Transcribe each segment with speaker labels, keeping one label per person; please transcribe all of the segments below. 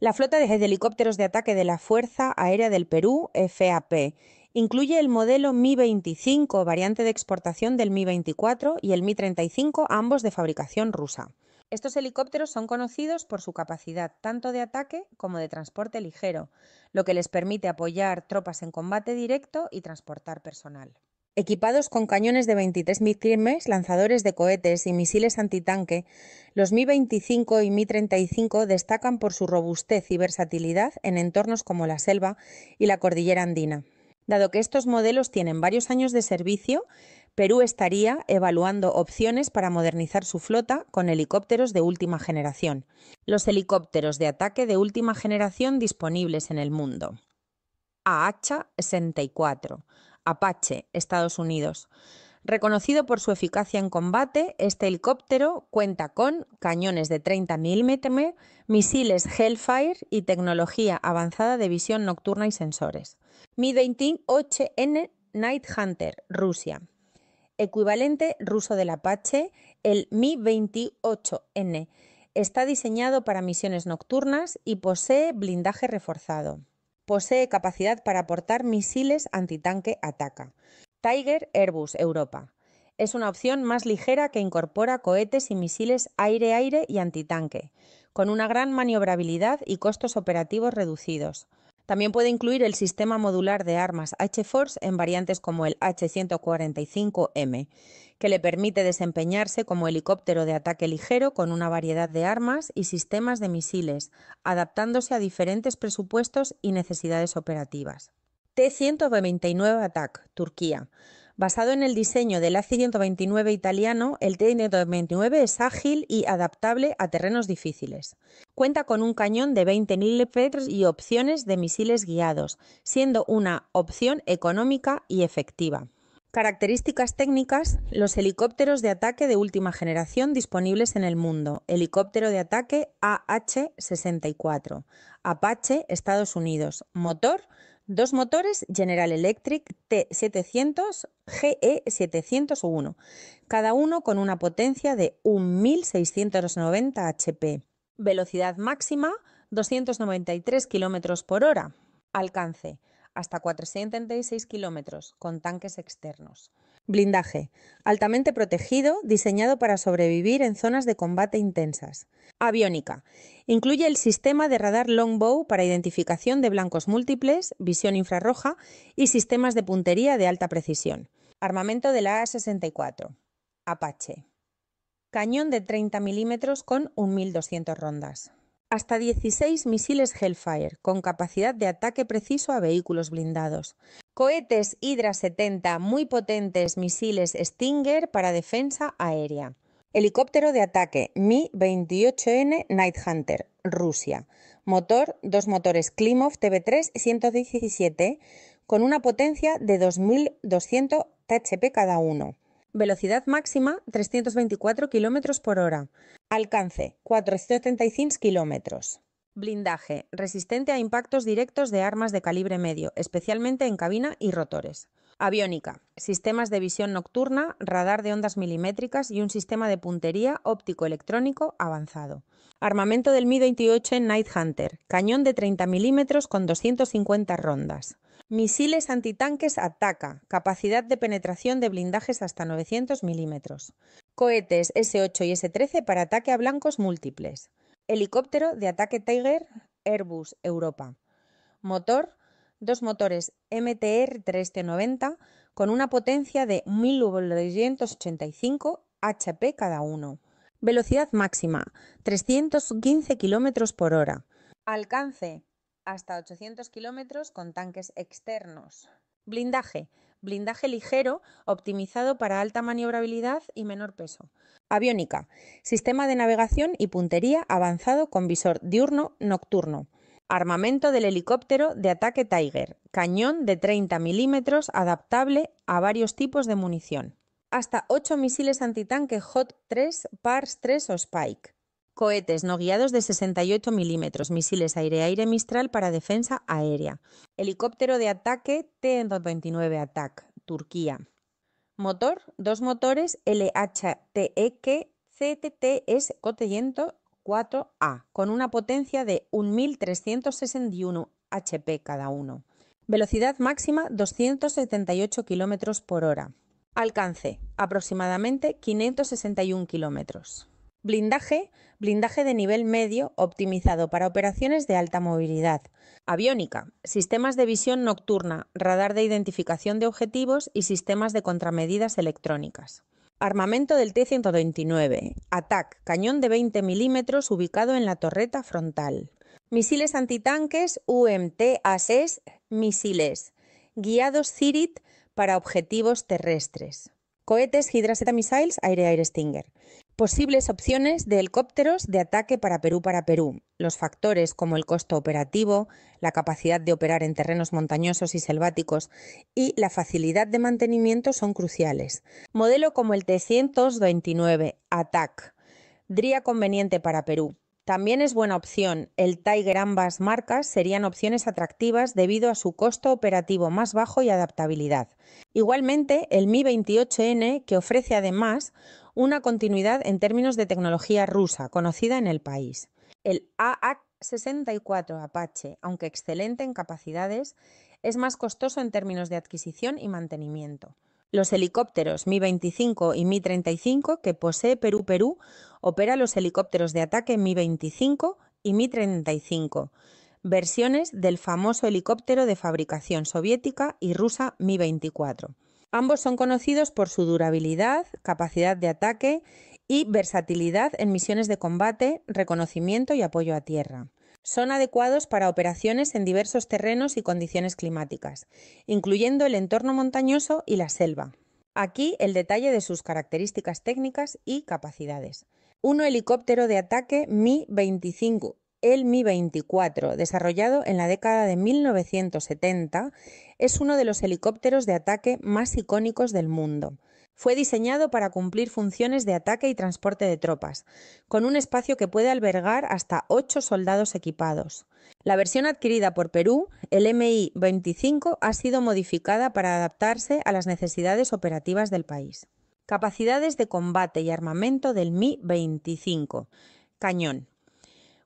Speaker 1: La flota de helicópteros de ataque de la Fuerza Aérea del Perú, FAP, incluye el modelo Mi-25, variante de exportación del Mi-24, y el Mi-35, ambos de fabricación rusa. Estos helicópteros son conocidos por su capacidad tanto de ataque como de transporte ligero, lo que les permite apoyar tropas en combate directo y transportar personal. Equipados con cañones de 23 mm, lanzadores de cohetes y misiles antitanque, los Mi-25 y Mi-35 destacan por su robustez y versatilidad en entornos como la selva y la cordillera andina. Dado que estos modelos tienen varios años de servicio, Perú estaría evaluando opciones para modernizar su flota con helicópteros de última generación, los helicópteros de ataque de última generación disponibles en el mundo. AH-64, Apache, Estados Unidos. Reconocido por su eficacia en combate, este helicóptero cuenta con cañones de 30 mm, misiles Hellfire y tecnología avanzada de visión nocturna y sensores. Mi-28N Night Hunter, Rusia. Equivalente ruso del Apache, el Mi-28N. Está diseñado para misiones nocturnas y posee blindaje reforzado posee capacidad para aportar misiles antitanque Ataca. Tiger Airbus Europa. Es una opción más ligera que incorpora cohetes y misiles aire-aire y antitanque, con una gran maniobrabilidad y costos operativos reducidos. También puede incluir el sistema modular de armas H-Force en variantes como el H-145M, que le permite desempeñarse como helicóptero de ataque ligero con una variedad de armas y sistemas de misiles, adaptándose a diferentes presupuestos y necesidades operativas. T-129 Attack, Turquía Basado en el diseño del AC-129 italiano, el T-129 es ágil y adaptable a terrenos difíciles. Cuenta con un cañón de 20 mm y opciones de misiles guiados, siendo una opción económica y efectiva. Características técnicas, los helicópteros de ataque de última generación disponibles en el mundo. Helicóptero de ataque AH-64, Apache, Estados Unidos. Motor, Dos motores General Electric T700 GE701, cada uno con una potencia de 1690 HP. Velocidad máxima 293 km por hora. Alcance hasta 476 km con tanques externos. Blindaje. Altamente protegido, diseñado para sobrevivir en zonas de combate intensas. Aviónica. Incluye el sistema de radar Longbow para identificación de blancos múltiples, visión infrarroja y sistemas de puntería de alta precisión. Armamento de la A-64. Apache. Cañón de 30 milímetros con 1.200 rondas. Hasta 16 misiles Hellfire con capacidad de ataque preciso a vehículos blindados. Cohetes Hydra 70, muy potentes misiles Stinger para defensa aérea. Helicóptero de ataque Mi-28N Night Hunter, Rusia. Motor, dos motores Klimov TB3 117 con una potencia de 2.200 THP cada uno. Velocidad máxima 324 km por hora. Alcance 475 km. Blindaje. Resistente a impactos directos de armas de calibre medio, especialmente en cabina y rotores. Aviónica. Sistemas de visión nocturna, radar de ondas milimétricas y un sistema de puntería óptico electrónico avanzado. Armamento del Mi-28 Night Hunter. Cañón de 30 milímetros con 250 rondas. Misiles antitanques Ataca, capacidad de penetración de blindajes hasta 900 milímetros. Cohetes S-8 y S-13 para ataque a blancos múltiples. Helicóptero de ataque Tiger Airbus Europa. Motor, dos motores MTR 90 con una potencia de 1.285 HP cada uno. Velocidad máxima 315 km por hora. Alcance hasta 800 km con tanques externos. Blindaje. Blindaje ligero optimizado para alta maniobrabilidad y menor peso. Aviónica, sistema de navegación y puntería avanzado con visor diurno-nocturno. Armamento del helicóptero de ataque Tiger, cañón de 30 milímetros adaptable a varios tipos de munición. Hasta 8 misiles antitanque HOT-3, PARS-3 o Spike. Cohetes no guiados de 68 milímetros, misiles aire-aire Mistral para defensa aérea. Helicóptero de ataque T-29 ATAC, Turquía motor, dos motores LHTEQ CTTS 4 a con una potencia de 1.361 HP cada uno. Velocidad máxima 278 km por hora. Alcance aproximadamente 561 km. Blindaje, blindaje de nivel medio optimizado para operaciones de alta movilidad. Aviónica, sistemas de visión nocturna, radar de identificación de objetivos y sistemas de contramedidas electrónicas. Armamento del T-129, ATAC, cañón de 20 milímetros ubicado en la torreta frontal. Misiles antitanques umt a e misiles guiados CIRIT para objetivos terrestres. Cohetes Hydra misiles Missiles Aire Air Stinger. Posibles opciones de helicópteros de ataque para Perú para Perú. Los factores como el costo operativo, la capacidad de operar en terrenos montañosos y selváticos y la facilidad de mantenimiento son cruciales. Modelo como el T-129 ATAC. Dría conveniente para Perú. También es buena opción. El Tiger ambas marcas serían opciones atractivas debido a su costo operativo más bajo y adaptabilidad. Igualmente, el Mi 28N, que ofrece además una continuidad en términos de tecnología rusa conocida en el país. El aac 64 Apache, aunque excelente en capacidades, es más costoso en términos de adquisición y mantenimiento. Los helicópteros Mi-25 y Mi-35 que posee Perú-Perú opera los helicópteros de ataque Mi-25 y Mi-35, versiones del famoso helicóptero de fabricación soviética y rusa Mi-24. Ambos son conocidos por su durabilidad, capacidad de ataque y versatilidad en misiones de combate, reconocimiento y apoyo a tierra. Son adecuados para operaciones en diversos terrenos y condiciones climáticas, incluyendo el entorno montañoso y la selva. Aquí el detalle de sus características técnicas y capacidades. Uno helicóptero de ataque Mi-25 el Mi-24, desarrollado en la década de 1970, es uno de los helicópteros de ataque más icónicos del mundo. Fue diseñado para cumplir funciones de ataque y transporte de tropas, con un espacio que puede albergar hasta ocho soldados equipados. La versión adquirida por Perú, el MI-25, ha sido modificada para adaptarse a las necesidades operativas del país. Capacidades de combate y armamento del Mi-25. Cañón.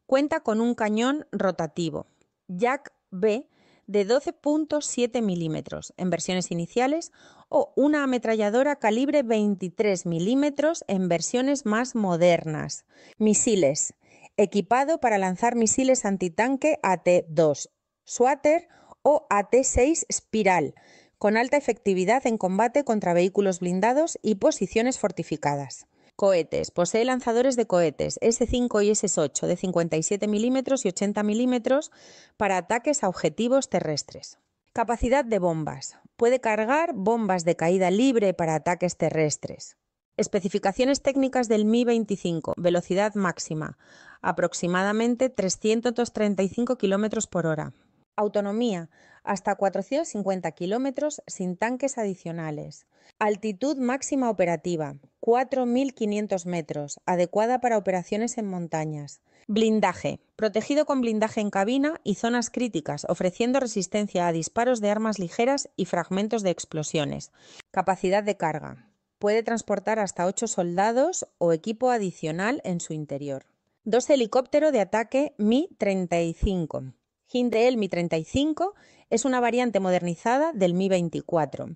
Speaker 1: Cuenta con un cañón rotativo, Jack B, de 12.7 milímetros en versiones iniciales o una ametralladora calibre 23 milímetros en versiones más modernas. Misiles. Equipado para lanzar misiles antitanque AT-2, SWATER o AT-6 Spiral, con alta efectividad en combate contra vehículos blindados y posiciones fortificadas. Cohetes. Posee lanzadores de cohetes S5 y S8 de 57 milímetros y 80 milímetros para ataques a objetivos terrestres. Capacidad de bombas. Puede cargar bombas de caída libre para ataques terrestres. Especificaciones técnicas del Mi 25. Velocidad máxima. Aproximadamente 335 km por hora. Autonomía, hasta 450 kilómetros sin tanques adicionales. Altitud máxima operativa, 4.500 metros, adecuada para operaciones en montañas. Blindaje, protegido con blindaje en cabina y zonas críticas, ofreciendo resistencia a disparos de armas ligeras y fragmentos de explosiones. Capacidad de carga, puede transportar hasta 8 soldados o equipo adicional en su interior. Dos helicóptero de ataque Mi-35, el Mi 35 es una variante modernizada del Mi 24,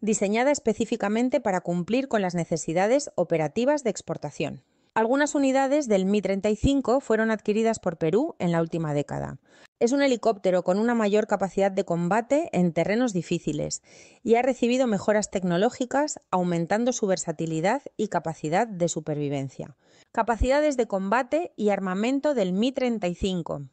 Speaker 1: diseñada específicamente para cumplir con las necesidades operativas de exportación. Algunas unidades del Mi 35 fueron adquiridas por Perú en la última década. Es un helicóptero con una mayor capacidad de combate en terrenos difíciles y ha recibido mejoras tecnológicas aumentando su versatilidad y capacidad de supervivencia. Capacidades de combate y armamento del Mi 35.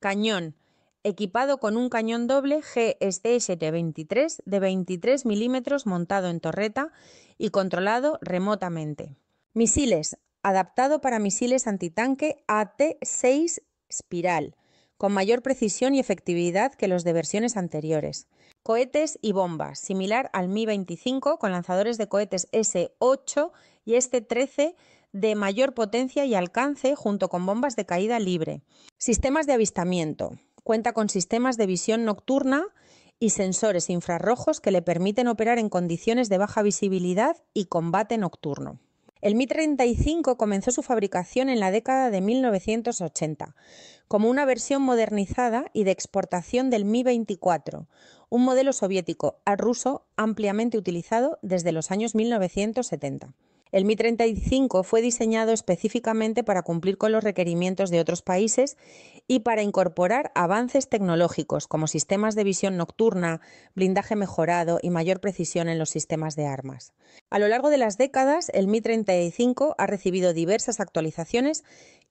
Speaker 1: Cañón. Equipado con un cañón doble gst 723 de 23 milímetros montado en torreta y controlado remotamente. Misiles. Adaptado para misiles antitanque AT-6 espiral, con mayor precisión y efectividad que los de versiones anteriores. Cohetes y bombas, similar al Mi-25 con lanzadores de cohetes S-8 y este 13 de mayor potencia y alcance junto con bombas de caída libre. Sistemas de avistamiento. Cuenta con sistemas de visión nocturna y sensores infrarrojos que le permiten operar en condiciones de baja visibilidad y combate nocturno. El Mi-35 comenzó su fabricación en la década de 1980 como una versión modernizada y de exportación del Mi-24, un modelo soviético a ruso ampliamente utilizado desde los años 1970. El Mi 35 fue diseñado específicamente para cumplir con los requerimientos de otros países y para incorporar avances tecnológicos como sistemas de visión nocturna, blindaje mejorado y mayor precisión en los sistemas de armas. A lo largo de las décadas, el Mi 35 ha recibido diversas actualizaciones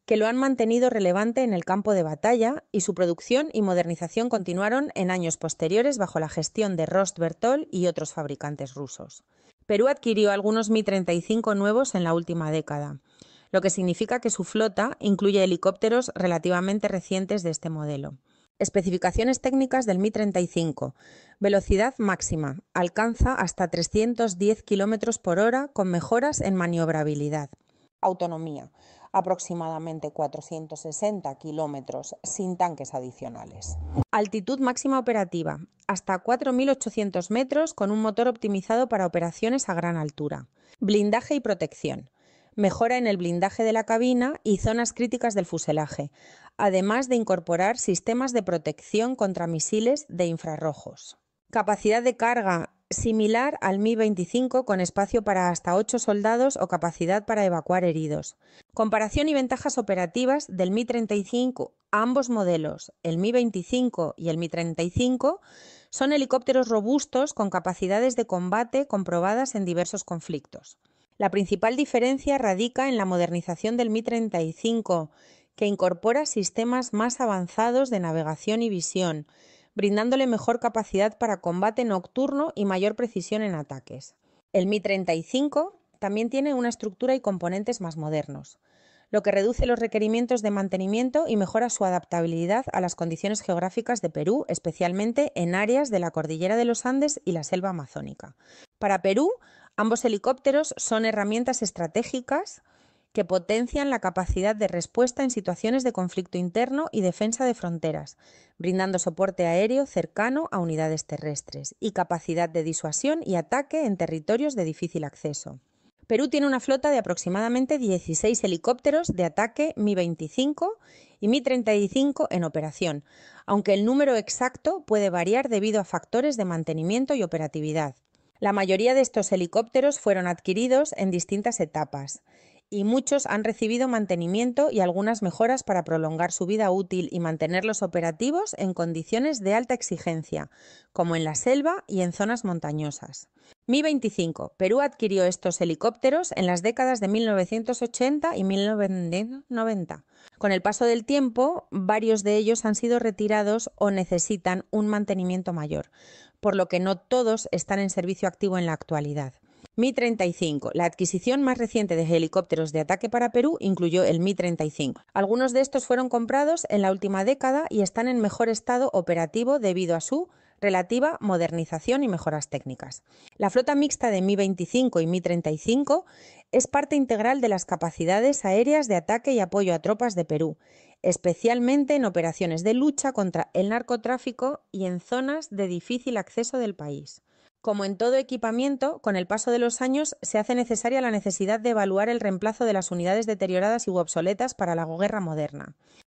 Speaker 1: que lo han mantenido relevante en el campo de batalla y su producción y modernización continuaron en años posteriores bajo la gestión de Rost Bertol y otros fabricantes rusos. Perú adquirió algunos Mi-35 nuevos en la última década, lo que significa que su flota incluye helicópteros relativamente recientes de este modelo. Especificaciones técnicas del Mi-35. Velocidad máxima. Alcanza hasta 310 km por hora con mejoras en maniobrabilidad. Autonomía aproximadamente 460 kilómetros sin tanques adicionales. Altitud máxima operativa, hasta 4.800 metros con un motor optimizado para operaciones a gran altura. Blindaje y protección. Mejora en el blindaje de la cabina y zonas críticas del fuselaje, además de incorporar sistemas de protección contra misiles de infrarrojos. Capacidad de carga similar al Mi-25 con espacio para hasta 8 soldados o capacidad para evacuar heridos. Comparación y ventajas operativas del Mi-35. Ambos modelos, el Mi-25 y el Mi-35, son helicópteros robustos con capacidades de combate comprobadas en diversos conflictos. La principal diferencia radica en la modernización del Mi-35, que incorpora sistemas más avanzados de navegación y visión, brindándole mejor capacidad para combate nocturno y mayor precisión en ataques. El Mi-35 también tiene una estructura y componentes más modernos, lo que reduce los requerimientos de mantenimiento y mejora su adaptabilidad a las condiciones geográficas de Perú, especialmente en áreas de la cordillera de los Andes y la selva amazónica. Para Perú, ambos helicópteros son herramientas estratégicas que potencian la capacidad de respuesta en situaciones de conflicto interno y defensa de fronteras, brindando soporte aéreo cercano a unidades terrestres y capacidad de disuasión y ataque en territorios de difícil acceso. Perú tiene una flota de aproximadamente 16 helicópteros de ataque Mi-25 y Mi-35 en operación, aunque el número exacto puede variar debido a factores de mantenimiento y operatividad. La mayoría de estos helicópteros fueron adquiridos en distintas etapas y muchos han recibido mantenimiento y algunas mejoras para prolongar su vida útil y mantenerlos operativos en condiciones de alta exigencia, como en la selva y en zonas montañosas. Mi-25. Perú adquirió estos helicópteros en las décadas de 1980 y 1990. Con el paso del tiempo, varios de ellos han sido retirados o necesitan un mantenimiento mayor, por lo que no todos están en servicio activo en la actualidad. Mi-35. La adquisición más reciente de helicópteros de ataque para Perú incluyó el Mi-35. Algunos de estos fueron comprados en la última década y están en mejor estado operativo debido a su relativa modernización y mejoras técnicas. La flota mixta de Mi-25 y Mi-35 es parte integral de las capacidades aéreas de ataque y apoyo a tropas de Perú, especialmente en operaciones de lucha contra el narcotráfico y en zonas de difícil acceso del país. Como en todo equipamiento, con el paso de los años se hace necesaria la necesidad de evaluar el reemplazo de las unidades deterioradas y obsoletas para la guerra moderna.